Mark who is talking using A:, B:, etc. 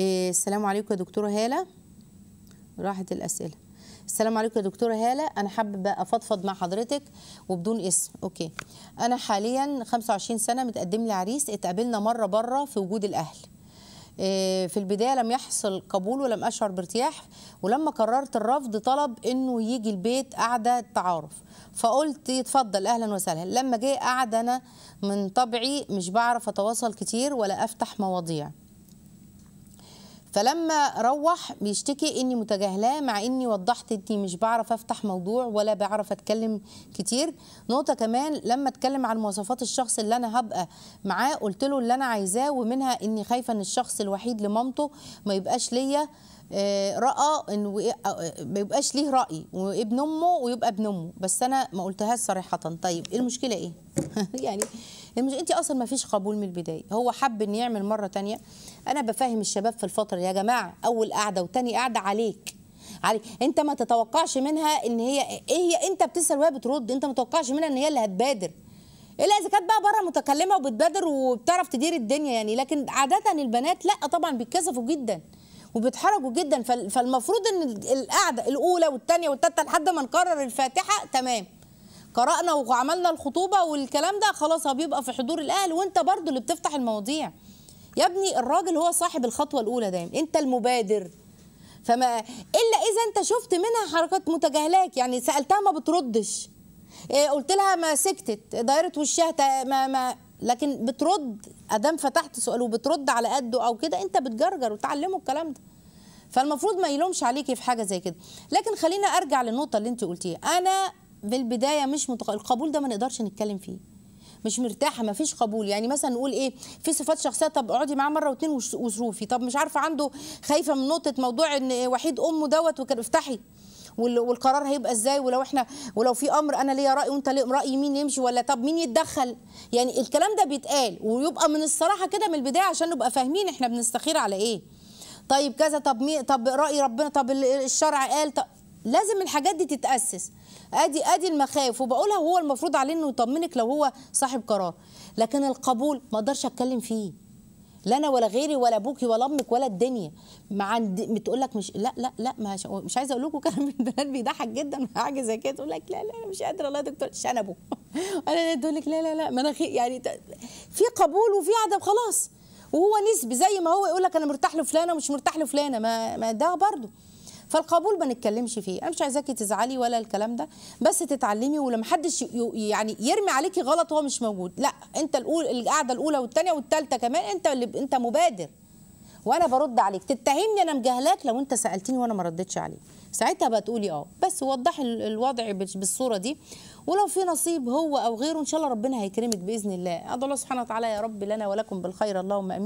A: إيه، السلام عليكم يا دكتوره هاله راحت الاسئله السلام عليكم يا دكتوره هاله انا حابه افضفض مع حضرتك وبدون اسم اوكي انا حاليا 25 سنه متقدم لي عريس اتقابلنا مره بره في وجود الاهل إيه، في البدايه لم يحصل قبول ولم اشعر بارتياح ولما قررت الرفض طلب انه يجي البيت قعده تعارف فقلت يتفضل اهلا وسهلا لما جه قعد انا من طبعي مش بعرف اتواصل كتير ولا افتح مواضيع فلما روح بيشتكي اني متجاهلاه مع اني وضحت اني مش بعرف افتح موضوع ولا بعرف اتكلم كتير نقطه كمان لما اتكلم عن مواصفات الشخص اللي انا هبقى معاه قلت له اللي انا عايزاه ومنها اني خايفه ان الشخص الوحيد لمامته ما يبقاش ليا آه، رأى انه آه، آه، ما يبقاش ليه رأي وابن امه ويبقى ابن امه بس انا ما قلتهاش صريحه طيب ايه المشكله ايه يعني يعني مش انت اصلا ما فيش قبول من البدايه هو حب ان يعمل مره تانية انا بفهم الشباب في الفتره يا جماعه اول قعده وتاني قعده عليك عليك انت ما تتوقعش منها ان هي ايه هي انت بتسال وهي بترد انت ما تتوقعش منها ان هي اللي هتبادر الا اذا كانت بقى بره متكلمه وبتبادر وبتعرف تدير الدنيا يعني لكن عاده البنات لا طبعا بيتكسفوا جدا وبيتحرجوا جدا فالمفروض ان القعده الاولى والثانيه والثالثه لحد ما نقرر الفاتحه تمام قرأنا وعملنا الخطوبة والكلام ده خلاص بيبقى في حضور الأهل وأنت برضو اللي بتفتح المواضيع يا ابني الراجل هو صاحب الخطوة الأولى دايما أنت المبادر فما إلا إذا أنت شفت منها حركات متجاهلاك يعني سألتها ما بتردش آه، قلت لها ما سكتت دايرة وشها ما ما لكن بترد ادام فتحت سؤال وبترد على قده او كده انت بتجرجر وتعلمه الكلام ده فالمفروض ما يلومش عليكي في حاجه زي كده لكن خلينا ارجع للنقطه اللي انت قلتيها انا في البدايه مش متق... القبول ده ما نقدرش نتكلم فيه مش مرتاحه ما فيش قبول يعني مثلا نقول ايه في صفات شخصيه طب اقعدي معاه مره واتنين وشوفي طب مش عارفه عنده خايفه من نقطه موضوع ان وحيد امه دوت وكان افتحي والقرار هيبقى ازاي ولو احنا ولو في امر انا ليا راي وانت ليه راي مين يمشي ولا طب مين يتدخل يعني الكلام ده بيتقال ويبقى من الصراحه كده من البدايه عشان نبقى فاهمين احنا بنستخير على ايه طيب كذا طب مين طب راي ربنا طب الشرع قال طب لازم الحاجات دي تتاسس ادي ادي المخاوف وبقولها وهو المفروض عليه انه يطمنك لو هو صاحب قرار لكن القبول ما اقدرش اتكلم فيه لا انا ولا غيري ولا ابوكي ولا امك ولا الدنيا ما عند بتقول لك مش لا لا لا مش, مش عايزه اقول لكم كلام البنات بيضحك جدا حاجه زي كده تقول لك لا لا انا مش قادره الله يا دكتور شنبه انا تقول لك لا لا لا ما انا يعني في قبول وفي عدم خلاص وهو نسبي زي ما هو يقول لك انا مرتاح لفلانه ومش مرتاح لفلانه ما, ما ده برضه فالقبول ما نتكلمش فيه انا مش عايزاكي تزعلي ولا الكلام ده بس تتعلمي ولما حدش يعني يرمي عليكي غلط هو مش موجود لا انت الأول القعده الاولى والثانيه والثالثه كمان انت اللي انت مبادر وانا برد عليك تتهمني انا مجهلاك لو انت سالتني وانا ما ردتش عليك ساعتها بقى تقولي اه بس وضحي الوضع بالصوره دي ولو في نصيب هو او غيره ان شاء الله ربنا هيكرمك باذن الله ادعو الله سبحانه وتعالى يا رب لنا ولكم بالخير اللهم امين